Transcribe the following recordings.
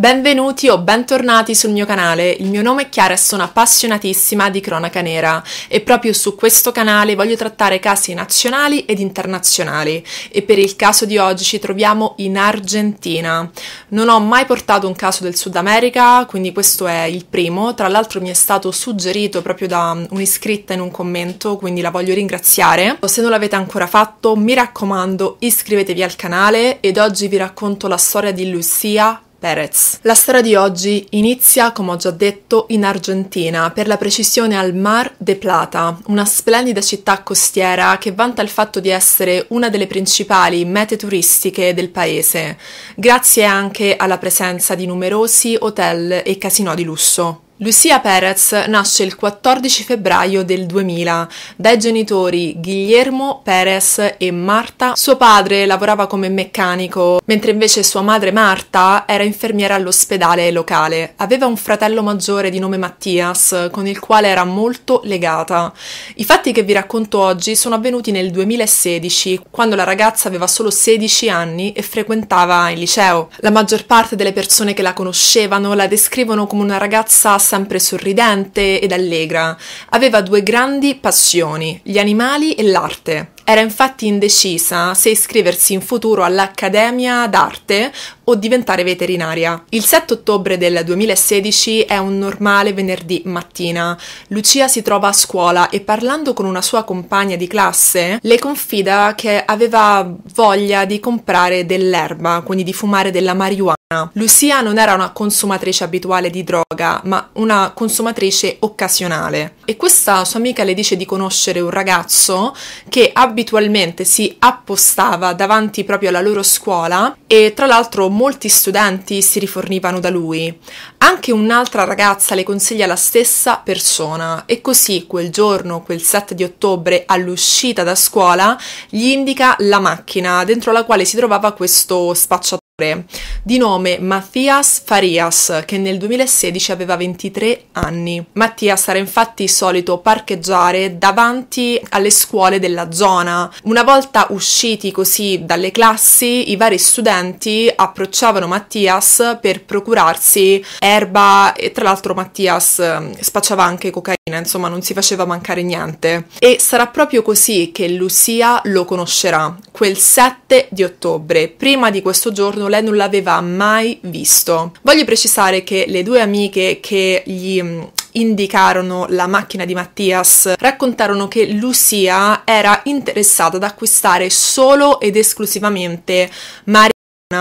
Benvenuti o bentornati sul mio canale, il mio nome è Chiara e sono appassionatissima di cronaca nera e proprio su questo canale voglio trattare casi nazionali ed internazionali e per il caso di oggi ci troviamo in Argentina. Non ho mai portato un caso del Sud America, quindi questo è il primo, tra l'altro mi è stato suggerito proprio da um, un'iscritta in un commento, quindi la voglio ringraziare. Se non l'avete ancora fatto mi raccomando iscrivetevi al canale ed oggi vi racconto la storia di Lucia Perez. La storia di oggi inizia, come ho già detto, in Argentina, per la precisione al Mar de Plata, una splendida città costiera che vanta il fatto di essere una delle principali mete turistiche del paese, grazie anche alla presenza di numerosi hotel e casinò di lusso. Lucia Perez nasce il 14 febbraio del 2000 dai genitori Guillermo Perez e Marta. Suo padre lavorava come meccanico, mentre invece sua madre Marta era infermiera all'ospedale locale. Aveva un fratello maggiore di nome Mattias, con il quale era molto legata. I fatti che vi racconto oggi sono avvenuti nel 2016, quando la ragazza aveva solo 16 anni e frequentava il liceo. La maggior parte delle persone che la conoscevano la descrivono come una ragazza sempre sorridente ed allegra. Aveva due grandi passioni, gli animali e l'arte. Era infatti indecisa se iscriversi in futuro all'Accademia d'Arte o diventare veterinaria. Il 7 ottobre del 2016 è un normale venerdì mattina. Lucia si trova a scuola e parlando con una sua compagna di classe le confida che aveva voglia di comprare dell'erba, quindi di fumare della marijuana Lucia non era una consumatrice abituale di droga, ma una consumatrice occasionale. E questa sua amica le dice di conoscere un ragazzo che abitualmente si appostava davanti proprio alla loro scuola e tra l'altro molti studenti si rifornivano da lui. Anche un'altra ragazza le consiglia la stessa persona e così quel giorno, quel 7 di ottobre, all'uscita da scuola, gli indica la macchina dentro la quale si trovava questo spacciatore di nome Mattias Farias, che nel 2016 aveva 23 anni. Mattias era infatti solito parcheggiare davanti alle scuole della zona. Una volta usciti così dalle classi, i vari studenti approcciavano Mattias per procurarsi erba e tra l'altro Mattias ehm, spacciava anche cocaina, insomma non si faceva mancare niente. E sarà proprio così che Lucia lo conoscerà, quel 7 di ottobre. Prima di questo giorno lei non l'aveva mai visto. Voglio precisare che le due amiche che gli mm, indicarono la macchina di Mattias, raccontarono che Lucia era interessata ad acquistare solo ed esclusivamente Maria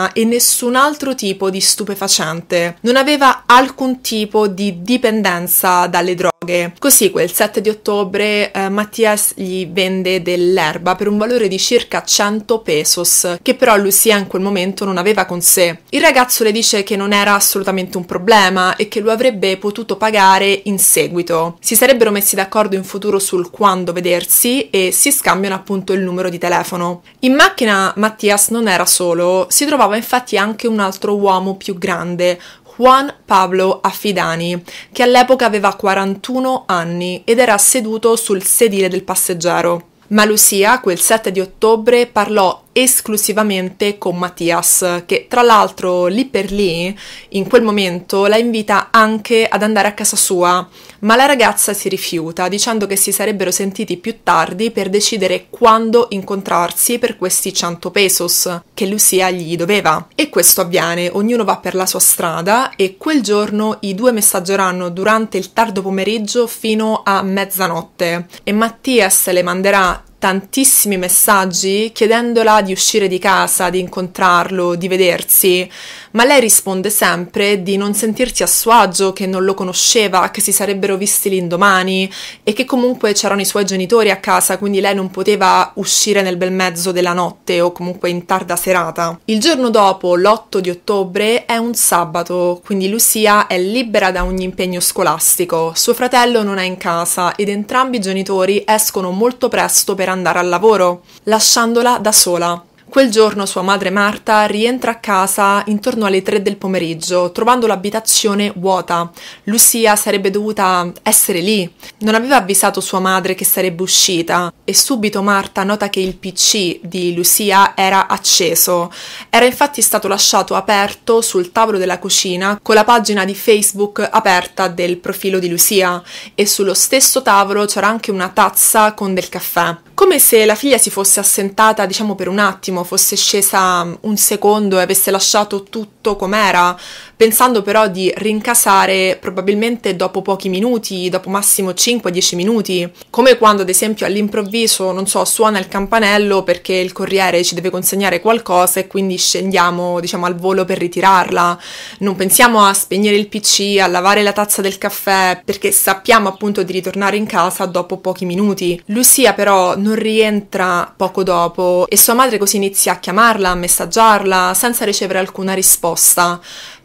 cocaina e nessun altro tipo di stupefacente. Non aveva alcun tipo di dipendenza dalle droghe. Così quel 7 di ottobre eh, Mattias gli vende dell'erba per un valore di circa 100 pesos, che però Lucia in quel momento non aveva con sé. Il ragazzo le dice che non era assolutamente un problema e che lo avrebbe potuto pagare in seguito. Si sarebbero messi d'accordo in futuro sul quando vedersi e si scambiano appunto il numero di telefono. In macchina Mattias non era solo, si trovava trova infatti anche un altro uomo più grande, Juan Pablo Affidani, che all'epoca aveva 41 anni ed era seduto sul sedile del passeggero. Ma Lucia, quel 7 di ottobre, parlò esclusivamente con Mattias, che tra l'altro lì per lì, in quel momento, la invita anche ad andare a casa sua ma la ragazza si rifiuta dicendo che si sarebbero sentiti più tardi per decidere quando incontrarsi per questi 100 pesos che Lucia gli doveva. E questo avviene, ognuno va per la sua strada e quel giorno i due messaggeranno durante il tardo pomeriggio fino a mezzanotte e Mattias le manderà tantissimi messaggi chiedendola di uscire di casa, di incontrarlo, di vedersi, ma lei risponde sempre di non sentirsi a suo agio, che non lo conosceva, che si sarebbero visti l'indomani e che comunque c'erano i suoi genitori a casa, quindi lei non poteva uscire nel bel mezzo della notte o comunque in tarda serata. Il giorno dopo, l'8 di ottobre, è un sabato, quindi Lucia è libera da ogni impegno scolastico, suo fratello non è in casa ed entrambi i genitori escono molto presto per andare al lavoro, lasciandola da sola. Quel giorno sua madre Marta rientra a casa intorno alle 3 del pomeriggio, trovando l'abitazione vuota. Lucia sarebbe dovuta essere lì. Non aveva avvisato sua madre che sarebbe uscita e subito Marta nota che il PC di Lucia era acceso. Era infatti stato lasciato aperto sul tavolo della cucina con la pagina di Facebook aperta del profilo di Lucia e sullo stesso tavolo c'era anche una tazza con del caffè come se la figlia si fosse assentata, diciamo, per un attimo, fosse scesa mm, un secondo e avesse lasciato tutto com'era, pensando però di rincasare probabilmente dopo pochi minuti, dopo massimo 5-10 minuti, come quando ad esempio all'improvviso, non so, suona il campanello perché il corriere ci deve consegnare qualcosa e quindi scendiamo, diciamo, al volo per ritirarla. Non pensiamo a spegnere il PC, a lavare la tazza del caffè, perché sappiamo appunto di ritornare in casa dopo pochi minuti. Lucia però non non rientra poco dopo e sua madre così inizia a chiamarla, a messaggiarla, senza ricevere alcuna risposta.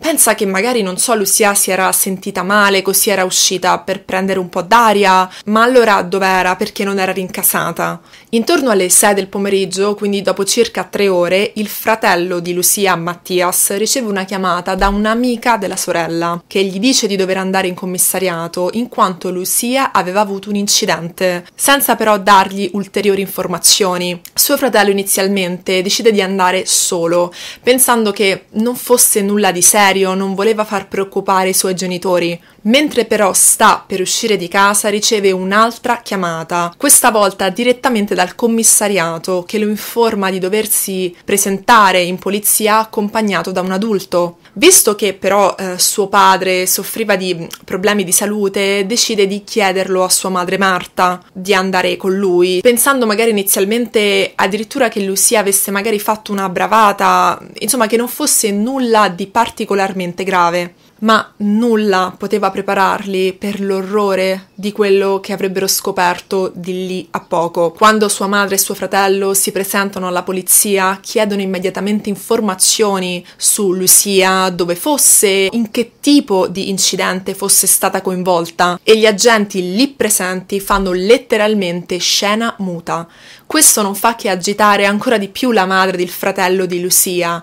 Pensa che magari, non so, Lucia si era sentita male, così era uscita per prendere un po' d'aria, ma allora dov'era? Perché non era rincasata? Intorno alle 6 del pomeriggio, quindi dopo circa tre ore, il fratello di Lucia, Mattias, riceve una chiamata da un'amica della sorella, che gli dice di dover andare in commissariato in quanto Lucia aveva avuto un incidente, senza però dargli ulteriori informazioni. Suo fratello inizialmente decide di andare solo, pensando che non fosse nulla di serio, Valerio non voleva far preoccupare i suoi genitori, Mentre però sta per uscire di casa riceve un'altra chiamata, questa volta direttamente dal commissariato che lo informa di doversi presentare in polizia accompagnato da un adulto. Visto che però eh, suo padre soffriva di problemi di salute, decide di chiederlo a sua madre Marta di andare con lui, pensando magari inizialmente addirittura che Lucia avesse magari fatto una bravata, insomma che non fosse nulla di particolarmente grave ma nulla poteva prepararli per l'orrore di quello che avrebbero scoperto di lì a poco. Quando sua madre e suo fratello si presentano alla polizia, chiedono immediatamente informazioni su Lucia, dove fosse, in che tipo di incidente fosse stata coinvolta e gli agenti lì presenti fanno letteralmente scena muta. Questo non fa che agitare ancora di più la madre del fratello di Lucia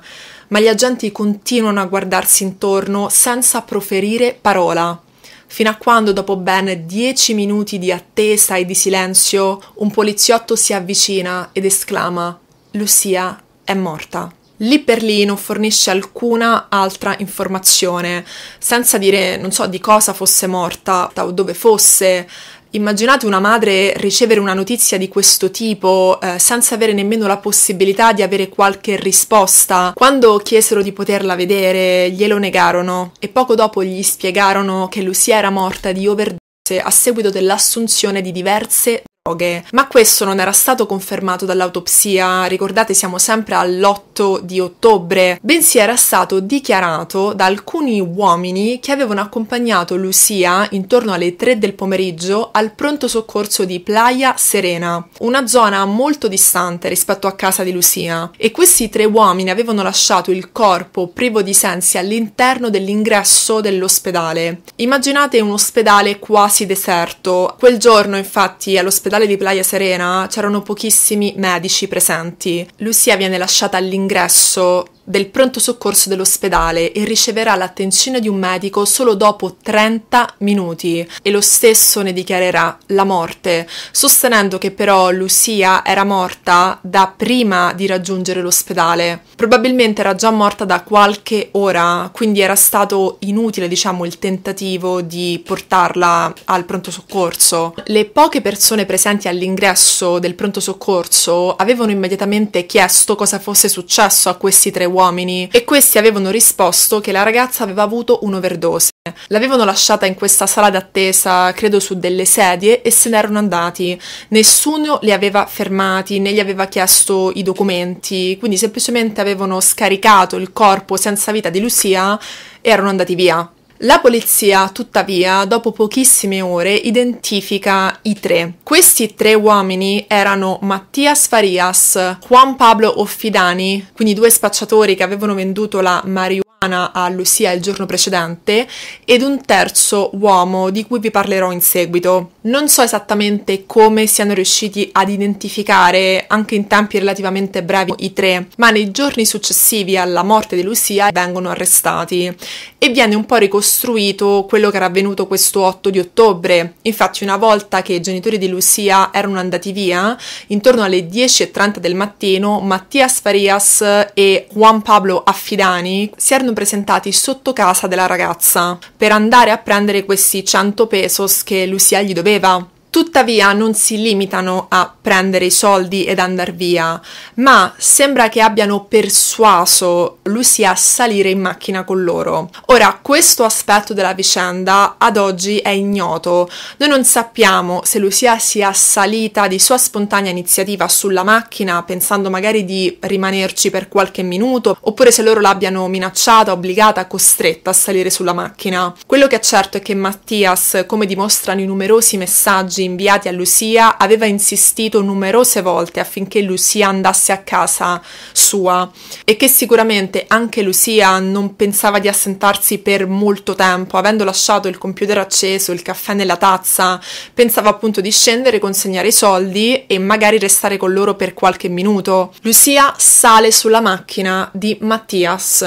ma gli agenti continuano a guardarsi intorno senza proferire parola fino a quando dopo ben dieci minuti di attesa e di silenzio un poliziotto si avvicina ed esclama Lucia è morta. Lì per lì non fornisce alcuna altra informazione, senza dire non so di cosa fosse morta o dove fosse, Immaginate una madre ricevere una notizia di questo tipo eh, senza avere nemmeno la possibilità di avere qualche risposta. Quando chiesero di poterla vedere, glielo negarono e poco dopo gli spiegarono che Lucia era morta di overdose a seguito dell'assunzione di diverse droghe, ma questo non era stato confermato dall'autopsia, ricordate siamo sempre all'8 di ottobre, bensì era stato dichiarato da alcuni uomini che avevano accompagnato Lucia intorno alle 3 del pomeriggio al pronto soccorso di Playa Serena, una zona molto distante rispetto a casa di Lucia, e questi tre uomini avevano lasciato il corpo privo di sensi all'interno dell'ingresso dell'ospedale. Immaginate un ospedale quasi deserto, quel giorno infatti all'ospedale all'ospedale di Playa Serena c'erano pochissimi medici presenti. Lucia viene lasciata all'ingresso del pronto soccorso dell'ospedale e riceverà l'attenzione di un medico solo dopo 30 minuti e lo stesso ne dichiarerà la morte, sostenendo che però Lucia era morta da prima di raggiungere l'ospedale. Probabilmente era già morta da qualche ora, quindi era stato inutile, diciamo, il tentativo di portarla al pronto soccorso. Le poche persone presenti all'ingresso del pronto soccorso avevano immediatamente chiesto cosa fosse successo a questi tre uomini uomini e questi avevano risposto che la ragazza aveva avuto un'overdose. L'avevano lasciata in questa sala d'attesa, credo su delle sedie, e se n'erano andati. Nessuno li aveva fermati né gli aveva chiesto i documenti, quindi semplicemente avevano scaricato il corpo senza vita di Lucia e erano andati via. La polizia, tuttavia, dopo pochissime ore identifica i tre. Questi tre uomini erano Mattias Farias, Juan Pablo Offidani, quindi due spacciatori che avevano venduto la marijuana a Lucia il giorno precedente ed un terzo uomo di cui vi parlerò in seguito. Non so esattamente come siano riusciti ad identificare anche in tempi relativamente brevi i tre, ma nei giorni successivi alla morte di Lucia vengono arrestati e viene un po' ricostruito quello che era avvenuto questo 8 di ottobre. Infatti una volta che i genitori di Lucia erano andati via, intorno alle 10.30 del mattino, Mattias Farias e Juan Pablo Affidani si erano vengono presentati sotto casa della ragazza per andare a prendere questi 100 pesos che Lucia gli doveva. Tuttavia non si limitano a prendere i soldi ed andar via, ma sembra che abbiano persuaso Lucy a salire in macchina con loro. Ora, questo aspetto della vicenda ad oggi è ignoto. Noi non sappiamo se Lucia sia salita di sua spontanea iniziativa sulla macchina pensando magari di rimanerci per qualche minuto, oppure se loro l'abbiano minacciata, obbligata, costretta a salire sulla macchina. Quello che è certo è che Mattias, come dimostrano i numerosi messaggi messaggi inviati a Lucia aveva insistito numerose volte affinché Lucia andasse a casa sua e che sicuramente anche Lucia non pensava di assentarsi per molto tempo, avendo lasciato il computer acceso, il caffè nella tazza, pensava appunto di scendere, consegnare i soldi e magari restare con loro per qualche minuto. Lucia sale sulla macchina di Mattias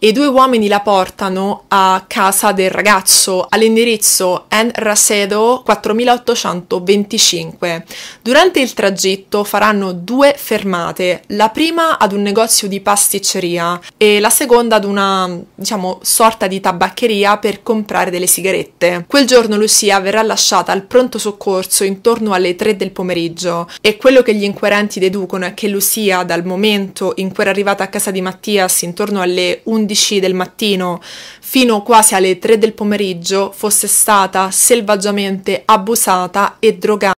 e i due uomini la portano a casa del ragazzo all'indirizzo N. Rasedo 4800 soltanto 25. Durante il tragitto faranno due fermate, la prima ad un negozio di pasticceria e la seconda ad una, diciamo, sorta di tabaccheria per comprare delle sigarette. Quel giorno Lucia verrà lasciata al pronto soccorso intorno alle 3 del pomeriggio e quello che gli inquirenti deducono è che Lucia, dal momento in cui era arrivata a casa di Mattias intorno alle 11 del mattino fino quasi alle 3 del pomeriggio fosse stata selvaggiamente abusata e drogata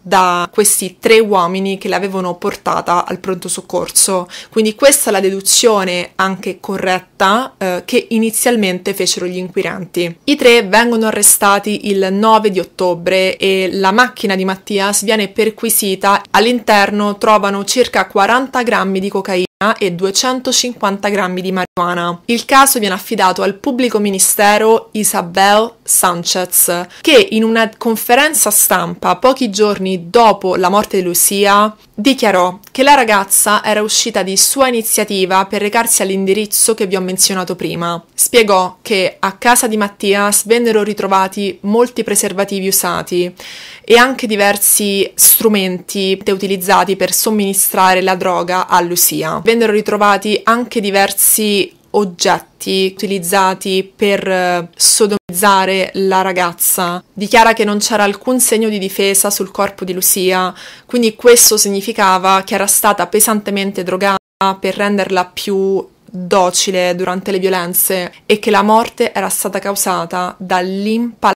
da questi tre uomini che l'avevano portata al pronto soccorso. Quindi questa è la deduzione anche corretta eh, che inizialmente fecero gli inquirenti. I tre vengono arrestati il 9 di ottobre e la macchina di Mattias viene perquisita. All'interno trovano circa 40 grammi di cocaina e 250 grammi di marijuana. Il caso viene affidato al pubblico ministero Isabel Sanchez, che in una conferenza stampa pochi giorni dopo la morte di Lucia dichiarò che la ragazza era uscita di sua iniziativa per recarsi all'indirizzo che vi ho menzionato prima. Spiegò che a casa di Mattias vennero ritrovati molti preservativi usati e anche diversi strumenti utilizzati per somministrare la droga a Lucia. Vennero ritrovati anche diversi oggetti utilizzati per eh, sodomizzare la ragazza. Dichiara che non c'era alcun segno di difesa sul corpo di Lucia, quindi questo significava che era stata pesantemente drogata per renderla più docile durante le violenze e che la morte era stata causata dall'impalamento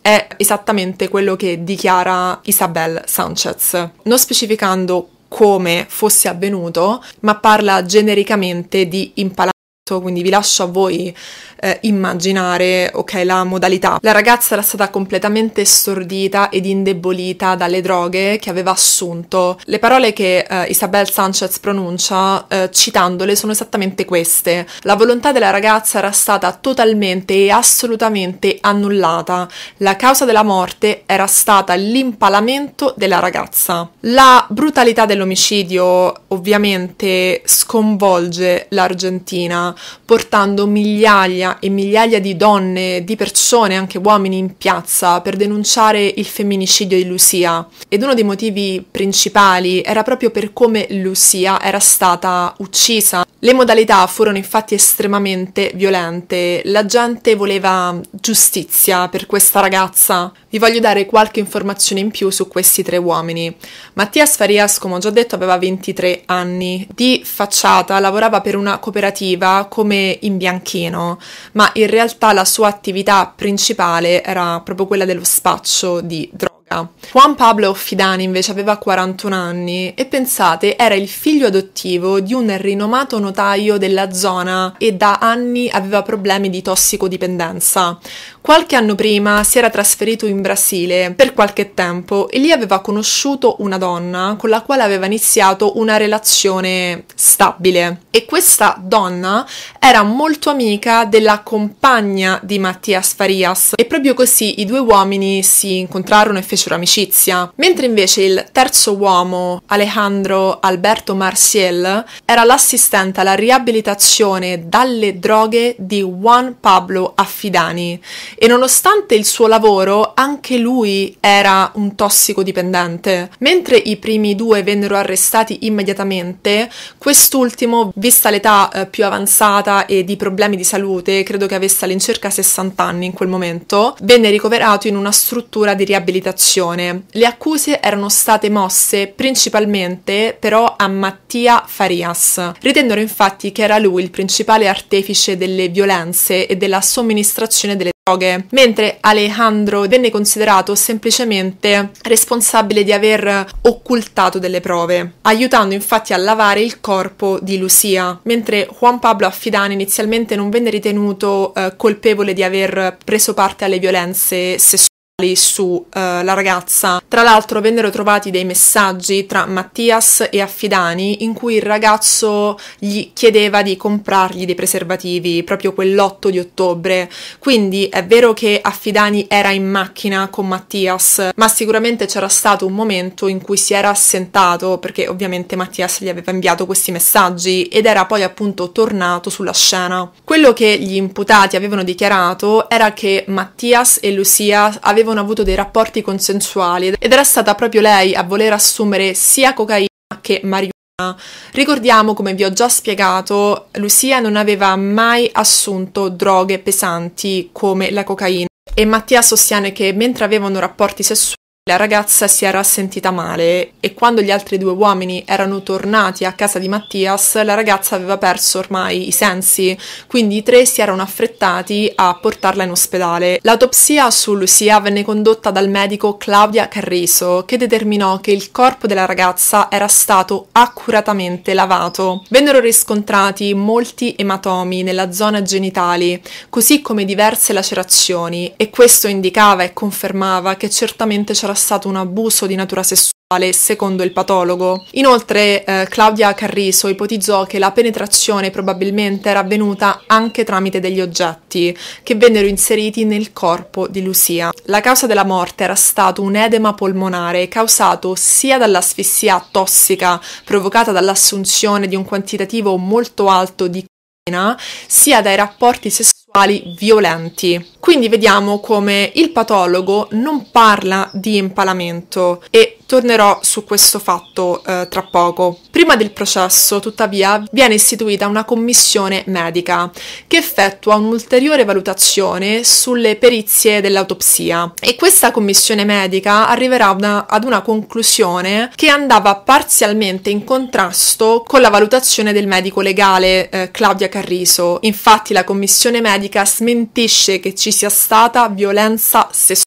è esattamente quello che dichiara Isabel Sanchez, non specificando come fosse avvenuto, ma parla genericamente di impalamento quindi vi lascio a voi eh, immaginare ok la modalità. La ragazza era stata completamente stordita ed indebolita dalle droghe che aveva assunto. Le parole che eh, Isabel Sanchez pronuncia eh, citandole sono esattamente queste. La volontà della ragazza era stata totalmente e assolutamente annullata. La causa della morte era stata l'impalamento della ragazza. La brutalità dell'omicidio ovviamente sconvolge l'Argentina portando migliaia e migliaia di donne, di persone, anche uomini in piazza per denunciare il femminicidio di Lucia. Ed uno dei motivi principali era proprio per come Lucia era stata uccisa le modalità furono infatti estremamente violente, la gente voleva giustizia per questa ragazza. Vi voglio dare qualche informazione in più su questi tre uomini. Mattias Farias, come ho già detto, aveva 23 anni, di facciata lavorava per una cooperativa come in bianchino, ma in realtà la sua attività principale era proprio quella dello spaccio di droga yoga. Juan Pablo Fidani invece aveva 41 anni e pensate era il figlio adottivo di un rinomato notaio della zona e da anni aveva problemi di tossicodipendenza. Qualche anno prima si era trasferito in Brasile per qualche tempo e lì aveva conosciuto una donna con la quale aveva iniziato una relazione stabile e questa donna era molto amica della compagna di Mattias Farias e proprio così i due uomini si incontrarono e fecero amicizia, mentre invece il terzo uomo, Alejandro Alberto Marciel, era l'assistente alla riabilitazione dalle droghe di Juan Pablo Affidani e nonostante il suo lavoro anche lui era un tossicodipendente. Mentre i primi due vennero arrestati immediatamente, quest'ultimo, vista l'età eh, più avanzata e di problemi di salute, credo che avesse all'incirca 60 anni in quel momento, venne ricoverato in una struttura di riabilitazione Cassazione. Le accuse erano state mosse principalmente però a Mattia Farias. Ritennero infatti che era lui il principale artefice delle violenze e della somministrazione delle droghe, mentre Alejandro venne considerato semplicemente responsabile di aver occultato delle prove, aiutando infatti a lavare il corpo di Lucia, mentre Juan Pablo Affidani inizialmente non venne ritenuto eh, colpevole di aver preso parte alle violenze sessuali sulla eh, uh, ragazza. Tra l'altro vennero trovati dei messaggi tra Mattias e Affidani in cui il ragazzo gli chiedeva di comprargli dei preservativi proprio quell'8 di ottobre. Quindi è vero che Affidani era in macchina con Mattias, ma sicuramente c'era stato un momento in cui si era assentato perché ovviamente Mattias gli aveva inviato questi messaggi ed era poi appunto tornato sulla scena. Quello che gli imputati avevano dichiarato era che Mattias e Lucia avevano avevano avuto dei rapporti consensuali ed era stata proprio lei a voler assumere sia cocaina che marijuana. Ricordiamo, come vi ho già spiegato, Lucia non aveva mai assunto droghe pesanti come la cocaina e Mattia sostiene che mentre avevano rapporti sessuali la ragazza si era sentita male e quando gli altri due uomini erano tornati a casa di Mattias, la ragazza aveva perso ormai i sensi, quindi i tre si erano affrettati a portarla in ospedale. L'autopsia su Lucia venne condotta dal medico Claudia Carriso, che determinò che il corpo della ragazza era stato accuratamente lavato. Vennero riscontrati molti ematomi nella zona genitali, così come diverse lacerazioni, e questo indicava e confermava che certamente c'era stato un abuso di natura sessuale secondo il patologo. Inoltre eh, Claudia Carriso ipotizzò che la penetrazione probabilmente era avvenuta anche tramite degli oggetti che vennero inseriti nel corpo di Lucia. La causa della morte era stato un edema polmonare causato sia dall'asfissia tossica provocata dall'assunzione di un quantitativo molto alto di cocaina sia dai rapporti sessuali violenti. Quindi vediamo come il patologo non parla di impalamento e tornerò su questo fatto eh, tra poco. Prima del processo, tuttavia, viene istituita una commissione medica che effettua un'ulteriore valutazione sulle perizie dell'autopsia e questa commissione medica arriverà una, ad una conclusione che andava parzialmente in contrasto con la valutazione del medico legale eh, Claudia Carriso. Infatti la commissione medica smentisce che ci sia stata violenza sessuale.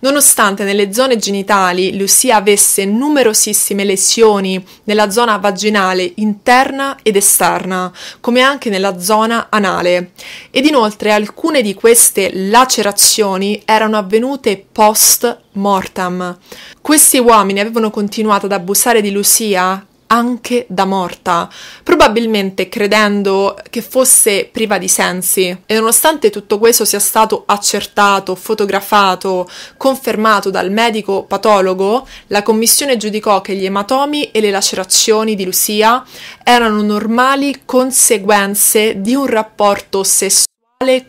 Nonostante nelle zone genitali Lucia avesse numerosissime lesioni nella zona vaginale interna ed esterna, come anche nella zona anale, ed inoltre alcune di queste lacerazioni erano avvenute post mortem. Questi uomini avevano continuato ad abusare di Lucia anche da morta, probabilmente credendo che fosse priva di sensi. E nonostante tutto questo sia stato accertato, fotografato, confermato dal medico patologo, la commissione giudicò che gli ematomi e le lacerazioni di Lucia erano normali conseguenze di un rapporto sessuale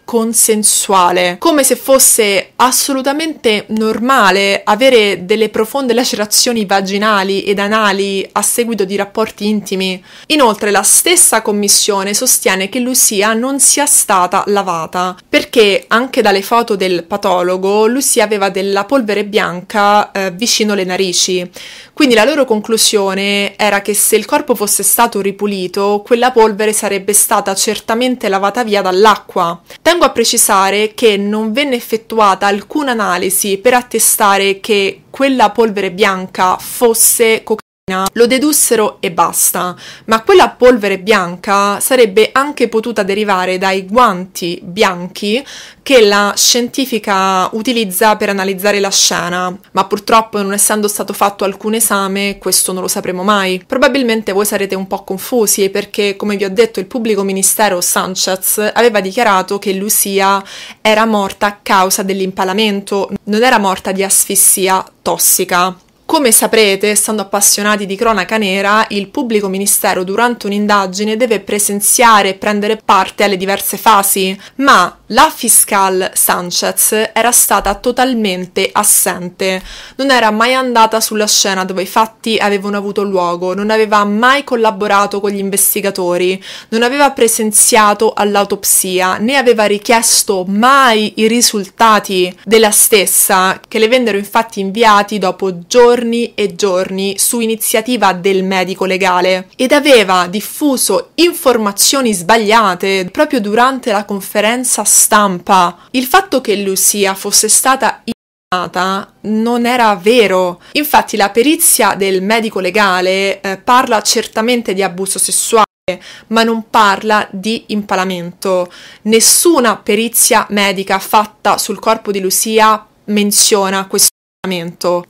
consensuale, come se fosse assolutamente normale avere delle profonde lacerazioni vaginali ed anali a seguito di rapporti intimi. Inoltre la stessa commissione sostiene che Lucia non sia stata lavata, perché anche dalle foto del patologo Lucia aveva della polvere bianca eh, vicino le narici. Quindi la loro conclusione era che se il corpo fosse stato ripulito, quella polvere sarebbe stata certamente lavata via dall'acqua. Tengo a precisare che non venne effettuata alcuna analisi per attestare che quella polvere bianca fosse cocaina lo dedussero e basta, ma quella polvere bianca sarebbe anche potuta derivare dai guanti bianchi che la scientifica utilizza per analizzare la scena, ma purtroppo non essendo stato fatto alcun esame questo non lo sapremo mai. Probabilmente voi sarete un po' confusi perché, come vi ho detto, il pubblico ministero Sanchez aveva dichiarato che Lucia era morta a causa dell'impalamento, non era morta di asfissia tossica. Come saprete, essendo appassionati di cronaca nera, il pubblico ministero durante un'indagine deve presenziare e prendere parte alle diverse fasi, ma la fiscal Sanchez era stata totalmente assente, non era mai andata sulla scena dove i fatti avevano avuto luogo, non aveva mai collaborato con gli investigatori, non aveva presenziato all'autopsia, né aveva richiesto mai i risultati della stessa, che le vennero infatti inviati dopo giorni giorni e giorni su iniziativa del medico legale ed aveva diffuso informazioni sbagliate proprio durante la conferenza stampa. Il fatto che Lucia fosse stata non era vero. Infatti la perizia del medico legale eh, parla certamente di abuso sessuale, ma non parla di impalamento. Nessuna perizia medica fatta sul corpo di Lucia menziona questo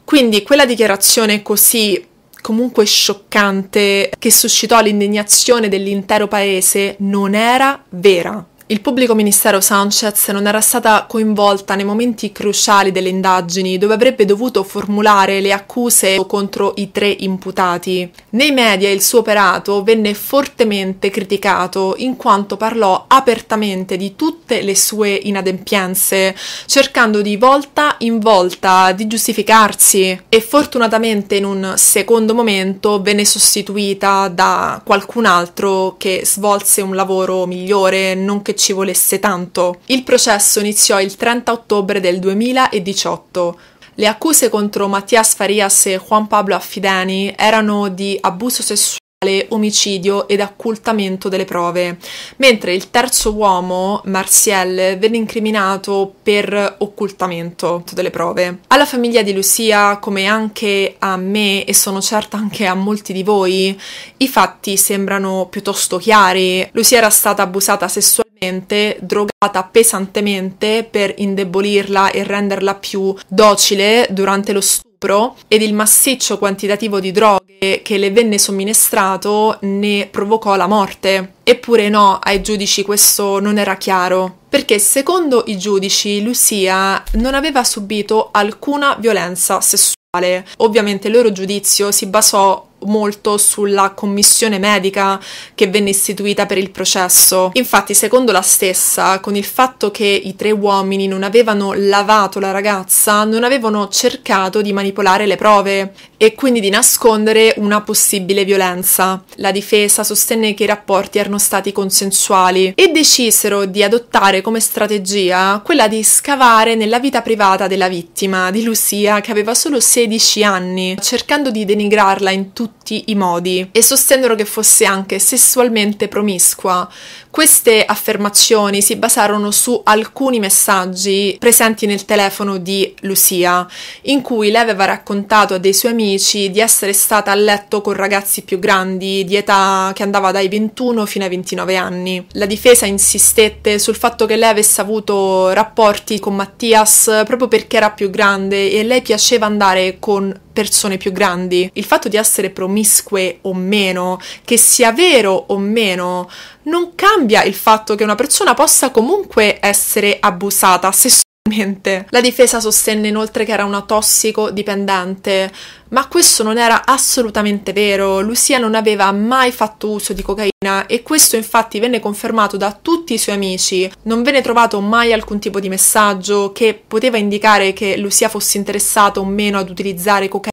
quindi quella dichiarazione così comunque scioccante che suscitò l'indignazione dell'intero paese non era vera. Il pubblico ministero Sanchez non era stata coinvolta nei momenti cruciali delle indagini dove avrebbe dovuto formulare le accuse contro i tre imputati. Nei media il suo operato venne fortemente criticato in quanto parlò apertamente di tutte le sue inadempienze, cercando di volta in volta di giustificarsi e fortunatamente in un secondo momento venne sostituita da qualcun altro che svolse un lavoro migliore, nonché che ci volesse tanto. Il processo iniziò il 30 ottobre del 2018. Le accuse contro Mattias Farias e Juan Pablo Affideni erano di abuso sessuale omicidio ed occultamento delle prove, mentre il terzo uomo, Marciel, venne incriminato per occultamento delle prove. Alla famiglia di Lucia, come anche a me e sono certa anche a molti di voi, i fatti sembrano piuttosto chiari. Lucia era stata abusata sessualmente drogata pesantemente per indebolirla e renderla più docile durante lo stupro ed il massiccio quantitativo di droghe che le venne somministrato ne provocò la morte. Eppure no, ai giudici questo non era chiaro, perché secondo i giudici Lucia non aveva subito alcuna violenza sessuale. Ovviamente il loro giudizio si basò molto sulla commissione medica che venne istituita per il processo. Infatti, secondo la stessa, con il fatto che i tre uomini non avevano lavato la ragazza, non avevano cercato di manipolare le prove e quindi di nascondere una possibile violenza. La difesa sostenne che i rapporti erano stati consensuali e decisero di adottare come strategia quella di scavare nella vita privata della vittima, di Lucia, che aveva solo 16 anni, cercando di denigrarla in tutto tutti i modi e sostennero che fosse anche sessualmente promiscua, queste affermazioni si basarono su alcuni messaggi presenti nel telefono di Lucia, in cui lei aveva raccontato a dei suoi amici di essere stata a letto con ragazzi più grandi, di età che andava dai 21 fino ai 29 anni. La difesa insistette sul fatto che lei avesse avuto rapporti con Mattias proprio perché era più grande e lei piaceva andare con persone più grandi. Il fatto di essere promiscue o meno, che sia vero o meno, non cambia il fatto che una persona possa comunque essere abusata sessualmente. La difesa sostenne inoltre che era una tossicodipendente, ma questo non era assolutamente vero. Lucia non aveva mai fatto uso di cocaina e questo infatti venne confermato da tutti i suoi amici. Non venne trovato mai alcun tipo di messaggio che poteva indicare che Lucia fosse interessata o meno ad utilizzare cocaina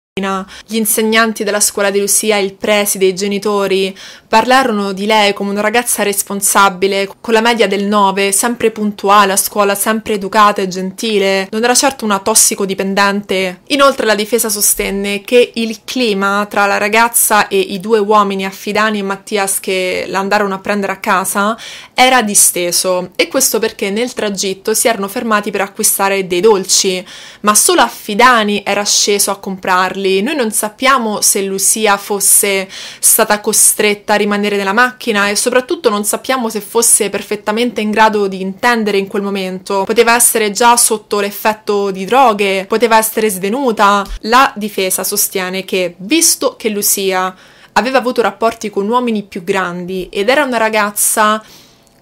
gli insegnanti della scuola di Lucia, il preside, i genitori Parlarono di lei come una ragazza responsabile, con la media del 9, sempre puntuale a scuola, sempre educata e gentile, non era certo una tossicodipendente. Inoltre la difesa sostenne che il clima tra la ragazza e i due uomini affidani e Mattias che la andarono a prendere a casa era disteso e questo perché nel tragitto si erano fermati per acquistare dei dolci, ma solo Affidani era sceso a comprarli. Noi non sappiamo se Lucia fosse stata costretta a rimanere nella macchina e soprattutto non sappiamo se fosse perfettamente in grado di intendere in quel momento. Poteva essere già sotto l'effetto di droghe, poteva essere svenuta. La difesa sostiene che, visto che Lucia aveva avuto rapporti con uomini più grandi ed era una ragazza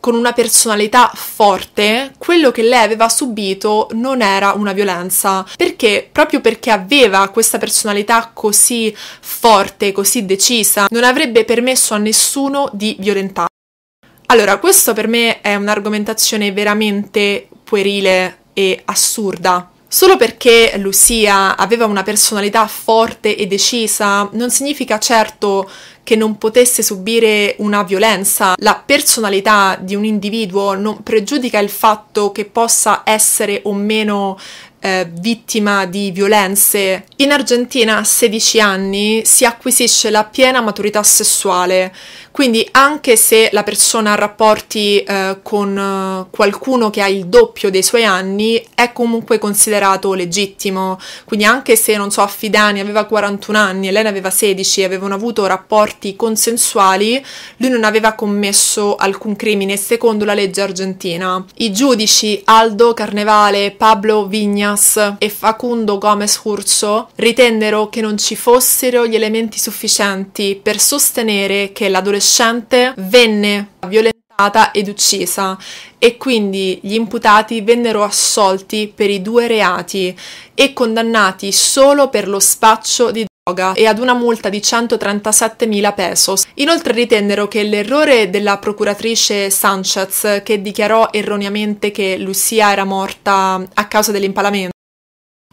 con una personalità forte, quello che lei aveva subito non era una violenza, perché proprio perché aveva questa personalità così forte, così decisa, non avrebbe permesso a nessuno di violentarla. Allora, questo per me è un'argomentazione veramente puerile e assurda. Solo perché Lucia aveva una personalità forte e decisa non significa certo che non potesse subire una violenza. La personalità di un individuo non pregiudica il fatto che possa essere o meno eh, vittima di violenze. In Argentina a 16 anni si acquisisce la piena maturità sessuale, quindi anche se la persona ha rapporti eh, con eh, qualcuno che ha il doppio dei suoi anni, è comunque considerato legittimo. Quindi anche se, non so, Affidani aveva 41 anni e lei ne aveva 16 e avevano avuto rapporti consensuali, lui non aveva commesso alcun crimine secondo la legge argentina. I giudici Aldo Carnevale, Pablo Vignas e Facundo Gomez Hurso ritennero che non ci fossero gli elementi sufficienti per sostenere che l'adolescente adolescente venne violentata ed uccisa e quindi gli imputati vennero assolti per i due reati e condannati solo per lo spaccio di e ad una multa di 137.000 pesos. Inoltre ritennero che l'errore della procuratrice Sanchez, che dichiarò erroneamente che Lucia era morta a causa dell'impalamento,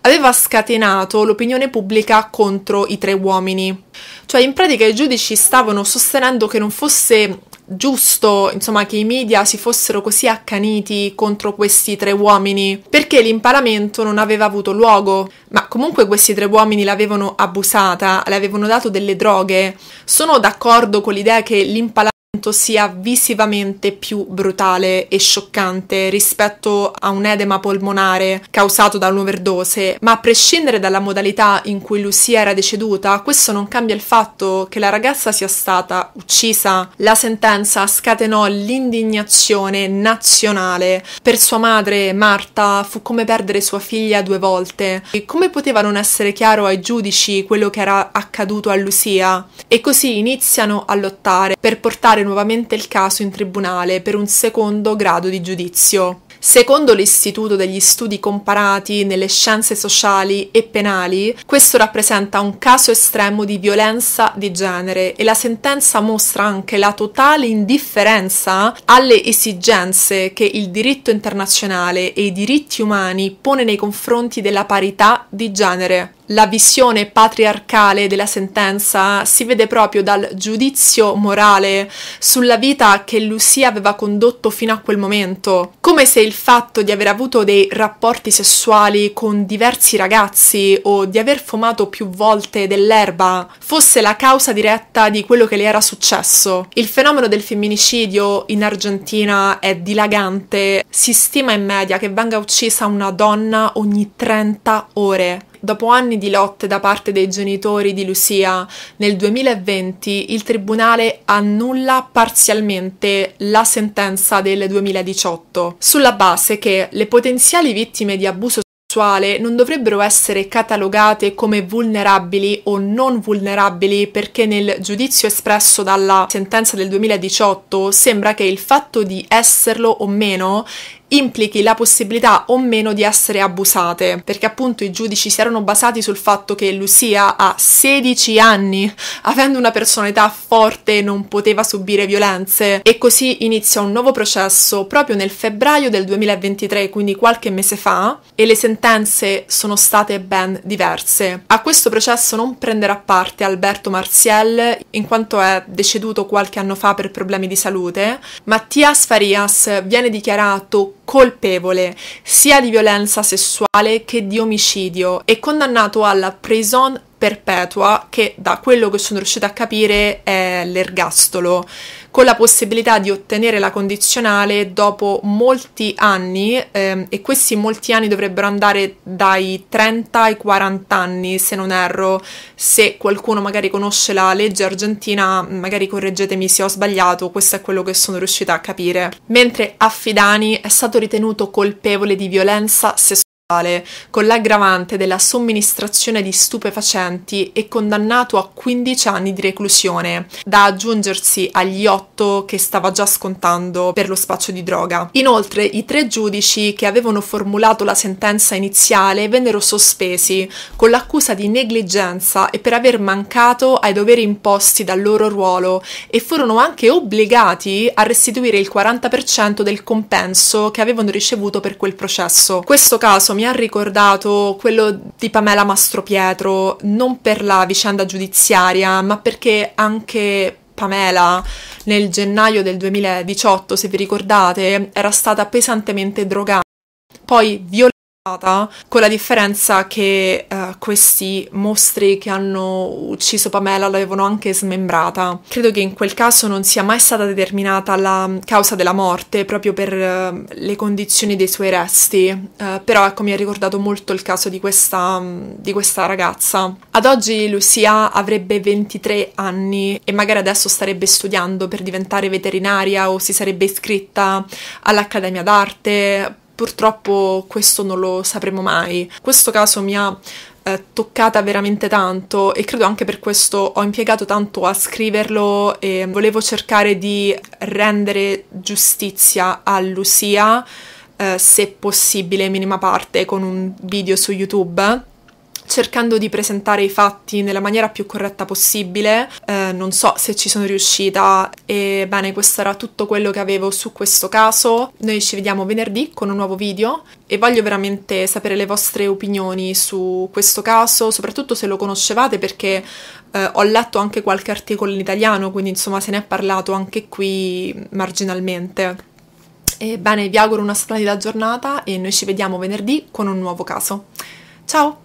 aveva scatenato l'opinione pubblica contro i tre uomini. Cioè, in pratica i giudici stavano sostenendo che non fosse giusto, insomma, che i media si fossero così accaniti contro questi tre uomini, perché l'imparamento non aveva avuto luogo. Ma comunque questi tre uomini l'avevano abusata, le avevano dato delle droghe. Sono d'accordo con l'idea che l'impalamento appunto sia visivamente più brutale e scioccante rispetto a un edema polmonare causato da un'overdose, ma a prescindere dalla modalità in cui Lucia era deceduta, questo non cambia il fatto che la ragazza sia stata uccisa. La sentenza scatenò l'indignazione nazionale. Per sua madre, Marta, fu come perdere sua figlia due volte. E come poteva non essere chiaro ai giudici quello che era accaduto a Lucia? E così iniziano a lottare per portare nuovamente nuovamente il caso in tribunale per un secondo grado di giudizio. Secondo l'Istituto degli Studi Comparati nelle Scienze Sociali e Penali, questo rappresenta un caso estremo di violenza di genere e la sentenza mostra anche la totale indifferenza alle esigenze che il diritto internazionale e i diritti umani pone nei confronti della parità di genere la visione patriarcale della sentenza si vede proprio dal giudizio morale sulla vita che Lucia aveva condotto fino a quel momento, come se il fatto di aver avuto dei rapporti sessuali con diversi ragazzi o di aver fumato più volte dell'erba fosse la causa diretta di quello che le era successo. Il fenomeno del femminicidio in Argentina è dilagante, si stima in media che venga uccisa una donna ogni 30 ore dopo anni di lotte da parte dei genitori di Lucia, nel 2020 il tribunale annulla parzialmente la sentenza del 2018, sulla base che le potenziali vittime di abuso sessuale non dovrebbero essere catalogate come vulnerabili o non vulnerabili perché nel giudizio espresso dalla sentenza del 2018 sembra che il fatto di esserlo o meno implichi la possibilità o meno di essere abusate, perché appunto i giudici si erano basati sul fatto che Lucia a 16 anni, avendo una personalità forte, non poteva subire violenze e così inizia un nuovo processo proprio nel febbraio del 2023, quindi qualche mese fa, e le sentenze sono state ben diverse. A questo processo non prenderà parte Alberto Marciel, in quanto è deceduto qualche anno fa per problemi di salute, Mattias Farias viene dichiarato colpevole sia di violenza sessuale che di omicidio e condannato alla prison perpetua che da quello che sono riuscita a capire è l'ergastolo con la possibilità di ottenere la condizionale dopo molti anni ehm, e questi molti anni dovrebbero andare dai 30 ai 40 anni se non erro, se qualcuno magari conosce la legge argentina magari correggetemi se ho sbagliato, questo è quello che sono riuscita a capire. Mentre Affidani è stato ritenuto colpevole di violenza sessuale con l'aggravante della somministrazione di stupefacenti e condannato a 15 anni di reclusione, da aggiungersi agli 8 che stava già scontando per lo spaccio di droga. Inoltre i tre giudici che avevano formulato la sentenza iniziale vennero sospesi con l'accusa di negligenza e per aver mancato ai doveri imposti dal loro ruolo e furono anche obbligati a restituire il 40% del compenso che avevano ricevuto per quel processo. Questo caso caso mi ha ricordato quello di Pamela Mastropietro, non per la vicenda giudiziaria, ma perché anche Pamela nel gennaio del 2018, se vi ricordate, era stata pesantemente drogata, poi violentata con la differenza che uh, questi mostri che hanno ucciso Pamela l'avevano anche smembrata. Credo che in quel caso non sia mai stata determinata la mm, causa della morte proprio per uh, le condizioni dei suoi resti, uh, però ecco mi ha ricordato molto il caso di questa, um, di questa ragazza. Ad oggi Lucia avrebbe 23 anni e magari adesso starebbe studiando per diventare veterinaria o si sarebbe iscritta all'Accademia d'Arte purtroppo questo non lo sapremo mai. Questo caso mi ha eh, toccata veramente tanto e credo anche per questo ho impiegato tanto a scriverlo e volevo cercare di rendere giustizia a Lucia eh, se possibile in minima parte con un video su YouTube cercando di presentare i fatti nella maniera più corretta possibile. Eh, non so se ci sono riuscita e bene, questo era tutto quello che avevo su questo caso. Noi ci vediamo venerdì con un nuovo video e voglio veramente sapere le vostre opinioni su questo caso, soprattutto se lo conoscevate perché eh, ho letto anche qualche articolo in italiano, quindi insomma se ne è parlato anche qui marginalmente. Ebbene, vi auguro una splendida giornata e noi ci vediamo venerdì con un nuovo caso. Ciao!